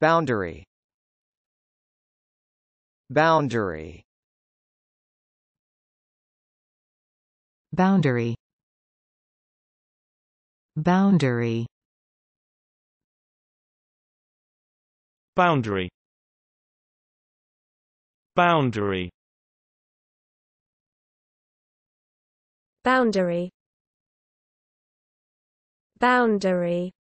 Boundary Boundary Boundary Boundary Boundary Boundary Boundary Boundary